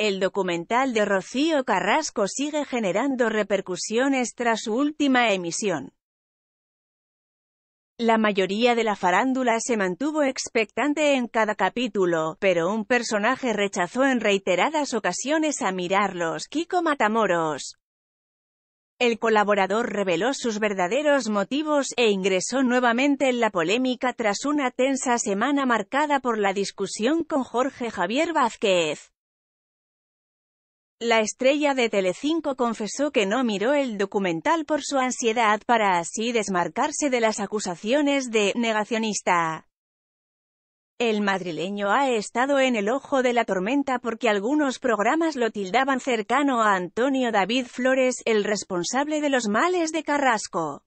El documental de Rocío Carrasco sigue generando repercusiones tras su última emisión. La mayoría de la farándula se mantuvo expectante en cada capítulo, pero un personaje rechazó en reiteradas ocasiones a mirarlos, Kiko Matamoros. El colaborador reveló sus verdaderos motivos e ingresó nuevamente en la polémica tras una tensa semana marcada por la discusión con Jorge Javier Vázquez. La estrella de Telecinco confesó que no miró el documental por su ansiedad para así desmarcarse de las acusaciones de «negacionista». El madrileño ha estado en el ojo de la tormenta porque algunos programas lo tildaban cercano a Antonio David Flores, el responsable de los males de Carrasco.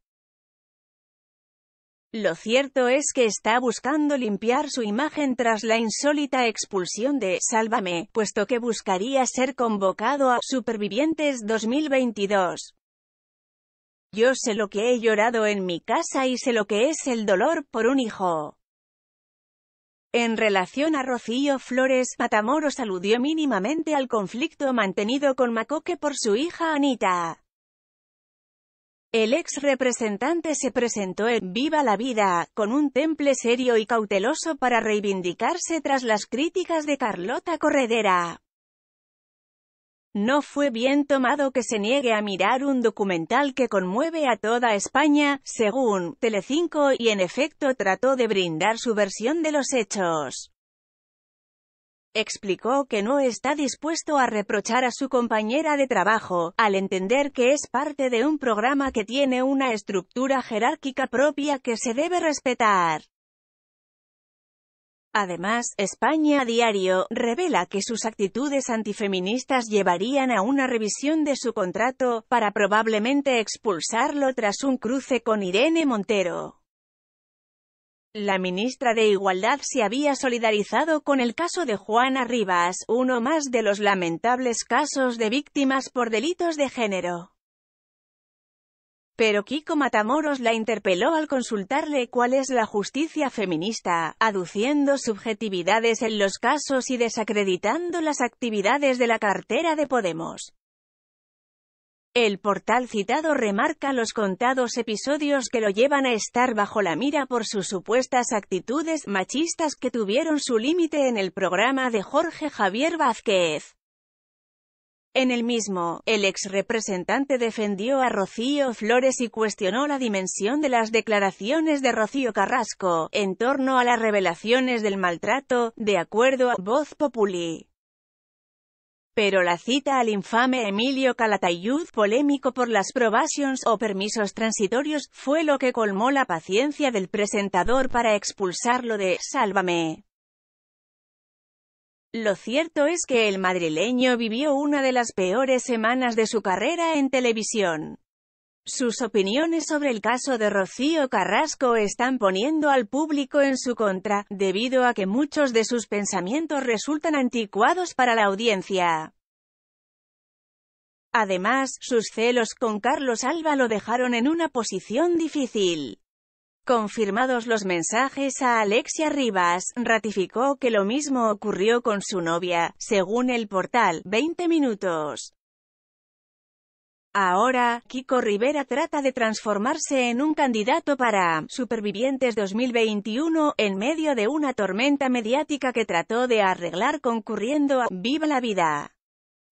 Lo cierto es que está buscando limpiar su imagen tras la insólita expulsión de Sálvame, puesto que buscaría ser convocado a Supervivientes 2022. Yo sé lo que he llorado en mi casa y sé lo que es el dolor por un hijo. En relación a Rocío Flores, Matamoros aludió mínimamente al conflicto mantenido con Macoque por su hija Anita. El ex representante se presentó en Viva la Vida, con un temple serio y cauteloso para reivindicarse tras las críticas de Carlota Corredera. No fue bien tomado que se niegue a mirar un documental que conmueve a toda España, según Telecinco, y en efecto trató de brindar su versión de los hechos. Explicó que no está dispuesto a reprochar a su compañera de trabajo, al entender que es parte de un programa que tiene una estructura jerárquica propia que se debe respetar. Además, España Diario revela que sus actitudes antifeministas llevarían a una revisión de su contrato, para probablemente expulsarlo tras un cruce con Irene Montero. La ministra de Igualdad se había solidarizado con el caso de Juana Rivas, uno más de los lamentables casos de víctimas por delitos de género. Pero Kiko Matamoros la interpeló al consultarle cuál es la justicia feminista, aduciendo subjetividades en los casos y desacreditando las actividades de la cartera de Podemos. El portal citado remarca los contados episodios que lo llevan a estar bajo la mira por sus supuestas actitudes machistas que tuvieron su límite en el programa de Jorge Javier Vázquez. En el mismo, el ex representante defendió a Rocío Flores y cuestionó la dimensión de las declaraciones de Rocío Carrasco, en torno a las revelaciones del maltrato, de acuerdo a Voz Populi pero la cita al infame Emilio Calatayud, polémico por las probations o permisos transitorios, fue lo que colmó la paciencia del presentador para expulsarlo de «Sálvame». Lo cierto es que el madrileño vivió una de las peores semanas de su carrera en televisión. Sus opiniones sobre el caso de Rocío Carrasco están poniendo al público en su contra, debido a que muchos de sus pensamientos resultan anticuados para la audiencia. Además, sus celos con Carlos Alba lo dejaron en una posición difícil. Confirmados los mensajes a Alexia Rivas, ratificó que lo mismo ocurrió con su novia, según el portal 20 Minutos. Ahora, Kiko Rivera trata de transformarse en un candidato para Supervivientes 2021 en medio de una tormenta mediática que trató de arreglar concurriendo a Viva la Vida.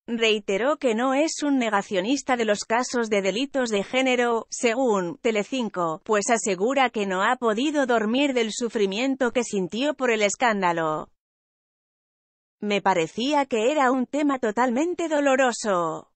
Reiteró que no es un negacionista de los casos de delitos de género, según Telecinco, pues asegura que no ha podido dormir del sufrimiento que sintió por el escándalo. Me parecía que era un tema totalmente doloroso.